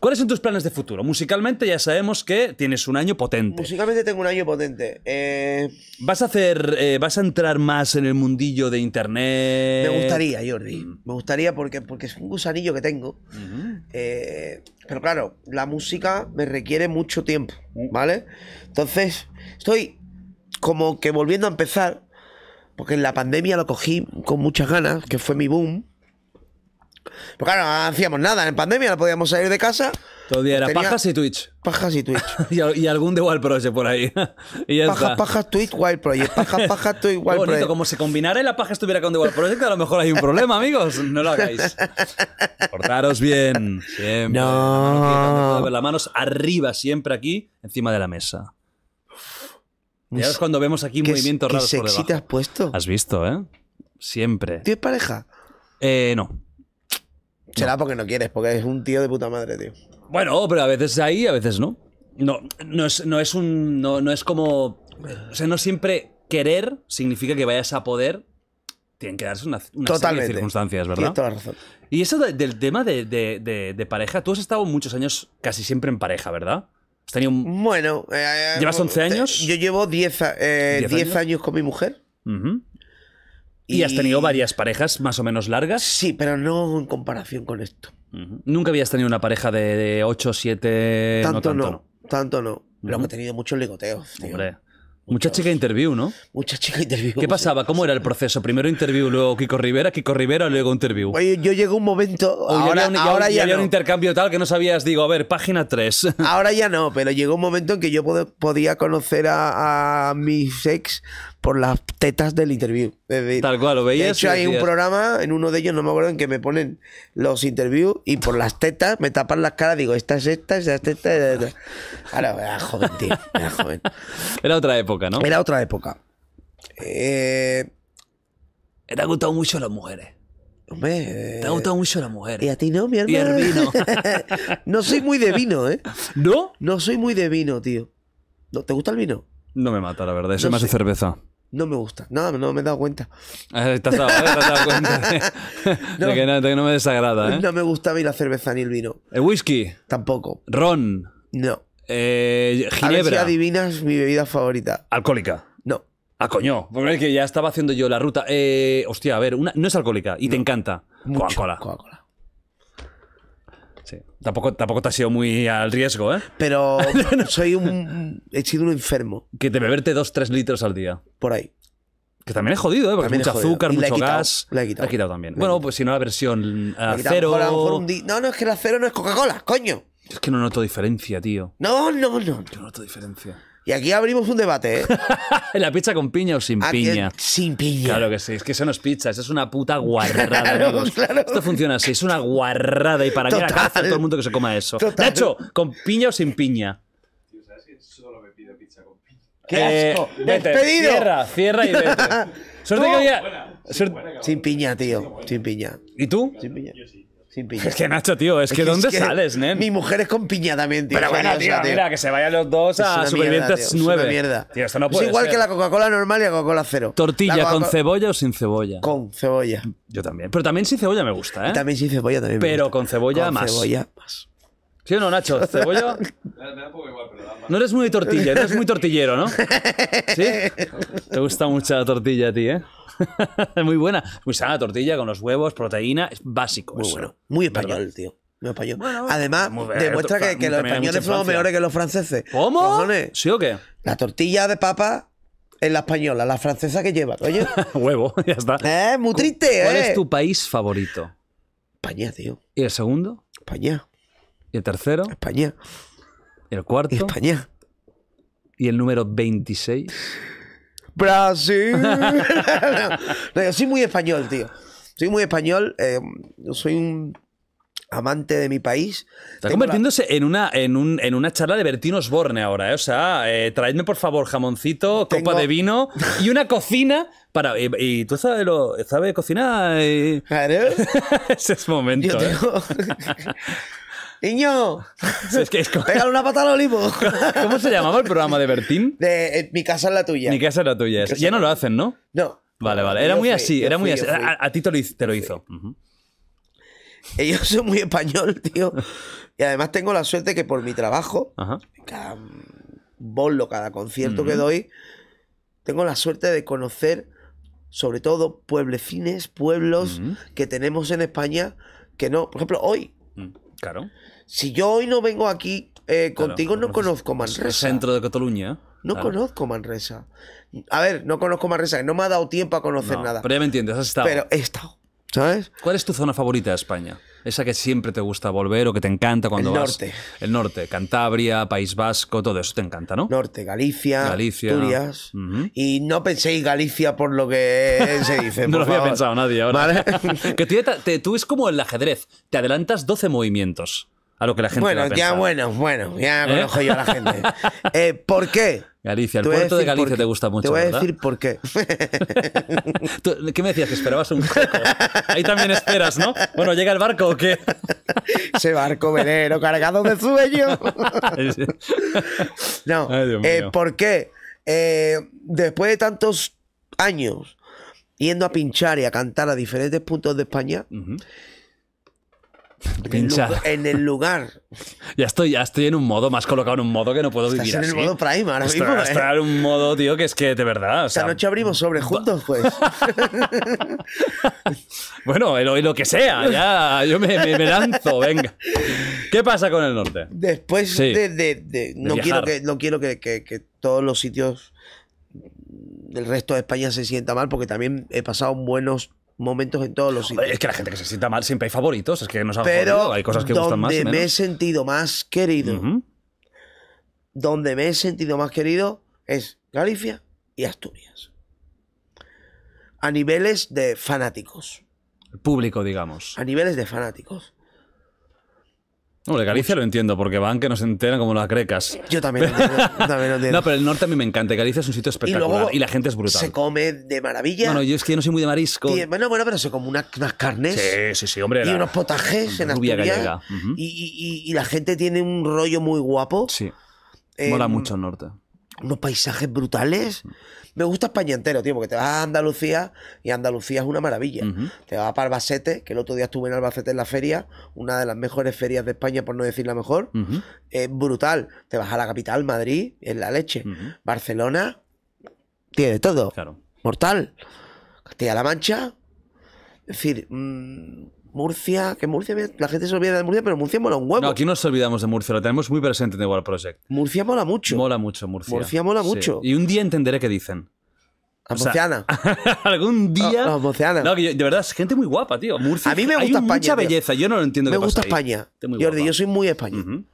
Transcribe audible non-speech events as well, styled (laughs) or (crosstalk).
¿Cuáles son tus planes de futuro? Musicalmente ya sabemos que tienes un año potente. Musicalmente tengo un año potente. Eh, ¿Vas a hacer, eh, vas a entrar más en el mundillo de internet? Me gustaría, Jordi. Mm. Me gustaría porque, porque es un gusanillo que tengo. Eh, pero claro, la música me requiere mucho tiempo, mm. ¿vale? Entonces, estoy como que volviendo a empezar, porque en la pandemia lo cogí con muchas ganas, que fue mi boom porque claro, no hacíamos nada. En pandemia no podíamos salir de casa. todavía era pajas y Twitch. Pajas y Twitch. (laughs) y, algún de Wild Project por ahí. (laughs) y pajas, pajas, Twitch, Wild Project. Pajas, pajas, Twitch, Wild Project. Como se combinara y la paja estuviera con The Wild Project, a lo mejor hay un problema, amigos. No lo hagáis. (laughs) Portaros bien. Siempre. No. con las manos arriba, siempre aquí, encima de la mesa. ya es cuando vemos aquí movimientos raros por debajo. te has puesto? Has visto, ¿eh? Siempre. ¿Tienes pareja? Eh, no. Será porque no quieres, porque es un tío de puta madre, tío. Bueno, pero a veces ahí, a veces no. No, no es, no es un. No, es como. O sea, no siempre querer significa que vayas a poder. Tienen que darse una, una circunstancias, ¿verdad? Tienes toda la razón. Y eso del tema de, pareja, tú has estado muchos años casi siempre en pareja, ¿verdad? Has tenido Bueno, eh, ¿llevas 11 eh, años? Yo llevo 10, eh, años? con mi mujer. Uh y, has tenido varias parejas más o menos largas. Sí, pero no en comparación con esto. Nunca habías tenido una pareja de 8, 7. Tanto no. Tanto no. Lo que he tenido muchos ligoteos. Hombre. Mucha chica interview, ¿no? Mucha chica interview. ¿Qué pasaba? ¿Cómo era el (laughs) proceso? Primero interview, luego Kiko Rivera, Kiko Rivera, luego interview. Oye, yo llegué un momento. ahora, ya había un, intercambio tal que no sabías, digo, a ver, página 3. (laughs) Ahora ya no, pero llegó un momento en que yo podía conocer a, a mis ex por las tetas del interview. Tal cual, lo veías. De hecho, hay un programa, en uno de ellos, no me acuerdo, en que me ponen los interviews y por las tetas me tapan las caras, digo, esta es esta, esta es esta. Ahora, era ah, joven, tío, ah, era otra época, ¿no? Era otra época. Eh, eh... Te han gustado mucho las mujeres. Hombre, te ha eh, gustado mucho las mujeres. Y a ti no, mi hermano. Y el (laughs) no soy muy de vino, ¿eh? ¿No? No soy muy de vino, tío. ¿Te gusta el vino? No me mata, la verdad. Soy más de cerveza no me gusta. Nada, no, me he dado cuenta. de, no, que no, me desagrada? ¿eh? No me gusta a mí la cerveza ni el vino. ¿El whisky? Tampoco. ¿Ron? No. Eh, ¿Ginebra? A ver si adivinas mi bebida favorita. ¿Alcohólica? No. Ah, coño. Porque que ya estaba haciendo yo la ruta. Eh, hostia, a ver, una, no es alcohólica y te encanta. Coca-Cola. Coca-Cola. Tampoco, tampoco te has ido muy al riesgo, ¿eh? Pero (laughs) soy un. He sido un enfermo. Que de beberte 2-3 litros al día. Por ahí. Que también es jodido, ¿eh? Porque también mucho azúcar, mucho gas. La he quitado. La he quitado también. bueno, pues si no, la versión la cero. a No, no, es que la cero no es Coca-Cola, coño. Es que no noto diferencia, tío. No, no, no. Yo no noto diferencia. Y aquí abrimos un debate, ¿eh? (laughs) la pizza con piña o sin piña. Sin piña. Claro que sí, es que eso no es pizza, eso es una puta guarrada. (laughs) amigos. Esto funciona así, es una guarrada y para qué la a todo el mundo que se coma eso. Total. Nacho, ¿con piña o sin piña? Tío, ¿sabes que solo me pido pizza con piña? ¡Qué eh, asco! Cierra, cierra y vete. (laughs) Suerte que había... sin piña, tío, sin piña. ¿Y tú? Sin piña. Yo sí. Es que Nacho, tío, es, que, ¿dónde sales, nen? Mi mujer es con piña también, tío. Pero bueno, tío, tío, mira, que se vayan los dos a Supervivientes 9. Es Tío, esto no es igual que la Coca-Cola normal y la Coca-Cola cero. ¿Tortilla con cebolla o sin cebolla? Con cebolla. Yo también. Pero también sin cebolla me gusta, ¿eh? también sin cebolla también Pero me gusta. con cebolla con cebolla más. ¿Sí o no, Nacho? cebolla. No eres muy tortilla, eres muy tortillero, ¿no? ¿Sí? Te gusta mucho la tortilla a ti, ¿eh? (laughs) muy buena. Muy sana la tortilla con los huevos, proteína, es básico. Muy bueno. Muy español, tío. Muy español. Además, demuestra que, los españoles somos mejores que los franceses. ¿Cómo? ¿Sí o qué? La tortilla de papa es la española, la francesa que lleva, oye. (laughs) Huevo, (laughs) ya está. Eh, muy triste, ¿Cuál es eh. tu país favorito? España, tío. ¿Y el segundo? España. Y el tercero. España. El cuarto. España. Y el número 26. Brasil. (laughs) yo soy muy español, tío. Soy muy español. Eh, soy un amante de mi país. Está convirtiéndose en, una, en, una charla de Bertino Osborne ahora, eh. O sea, eh, traedme por favor jamoncito, copa de vino y una cocina para... ¿Y, tú sabes, lo, sabes cocinar? (laughs) Ese es momento. (laughs) niño, es una pata al olivo. (laughs) ¿Cómo se llamaba el programa de Bertín? De, eh, mi casa es la tuya. Mi casa es la tuya. Ya no lo hacen, ¿no? No. Vale, vale. Era muy así, era muy A, ti te lo, hizo. Ellos son muy español, tío. Y además tengo la suerte que por mi trabajo, cada bollo, cada concierto que doy, tengo la suerte de conocer sobre todo pueblecines, pueblos que tenemos en España que no. Por ejemplo, hoy, mm. Si yo hoy no vengo aquí eh, contigo, no conozco Manresa. centro de Cataluña. No conozco Manresa. A ver, no conozco Manresa, no me ha dado tiempo a conocer nada. Pero ya me entiendes, has estado. Pero he estado, ¿sabes? ¿Cuál es tu zona favorita de España? esa que siempre te gusta volver o que te encanta cuando vas. El norte. El norte, Cantabria, País Vasco, todo eso te encanta, ¿no? Norte, Galicia, Galicia. Asturias. Y no penséis Galicia por lo que se dice. (laughs) no lo había pensado nadie ahora. ¿Vale? (laughs) que tú es como el ajedrez, te adelantas 12 movimientos a lo que la gente Bueno, ya bueno, bueno, ya ¿Eh? conozco yo a la gente. (laughs) Eh, ¿Por qué? Galicia, el puerto de Galicia te gusta mucho. Te voy a decir por qué. (laughs) ¿Qué me decías? Que esperabas un barco. Ahí también esperas, ¿no? Bueno, ¿llega el barco o qué? (laughs) Ese barco venero cargado de sueño. (laughs) no, eh, ¿por qué? Eh, después de tantos años yendo a pinchar y a cantar a diferentes puntos de España, (laughs) En el lugar. (laughs) Ya estoy, ya estoy en un modo, más colocado en un modo que no puedo Estás en el modo Prime ahora mismo. ¿eh? en un modo, tío, que es que de verdad. Esta noche abrimos sobre juntos, pues. (laughs) bueno, lo, que sea, ya. Yo me, me, lanzo, venga. ¿Qué pasa con el norte? Después de, no, quiero que, no quiero que, todos los sitios del resto de España se sienta mal, porque también he pasado buenos momentos en todos los sitios. Es que la gente que se sienta mal siempre hay favoritos, es que no han Pero hay cosas que Donde me he sentido más querido, donde me he sentido más querido es Galicia y Asturias. A niveles de fanáticos. El público, digamos. A niveles de fanáticos. No, de Galicia lo entiendo, porque van que nos enteran como las crecas. Yo también lo (laughs) entiendo. No, pero el norte a mí me encanta. Galicia es un sitio espectacular y, la gente es brutal. Se come de maravilla. Bueno, yo es que yo no soy muy de marisco. bueno, bueno, pero se come unas carnes. Sí, sí, sí, hombre. Y unos potajes en Asturias. y, y, la gente tiene un rollo muy guapo. Sí. Eh, Mola mucho el norte unos paisajes brutales. Mm. Me gusta España entero, tío, porque te vas a Andalucía y Andalucía es una maravilla. Te vas a Albacete, que el otro día estuve en Albacete en la feria, una de las mejores ferias de España, por no decir la mejor. Es brutal. Te vas a la capital, Madrid, en la leche. Barcelona, tiene todo. Claro. Mortal. Castilla-La Mancha. Es decir, mm, Murcia, que Murcia, la gente se olvida de Murcia, pero Murcia mola un huevo. No, aquí nos olvidamos de Murcia, lo tenemos muy presente en The World Project. Murcia mola mucho. Mola mucho, Murcia. Murcia mola mucho. Y un día entenderé qué dicen. A sea, (laughs) algún día. No, no, de verdad, es gente muy guapa, tío. Murcia. A mí me gusta hay Mucha belleza, yo no lo entiendo. Me gusta España. Jordi, yo soy muy España.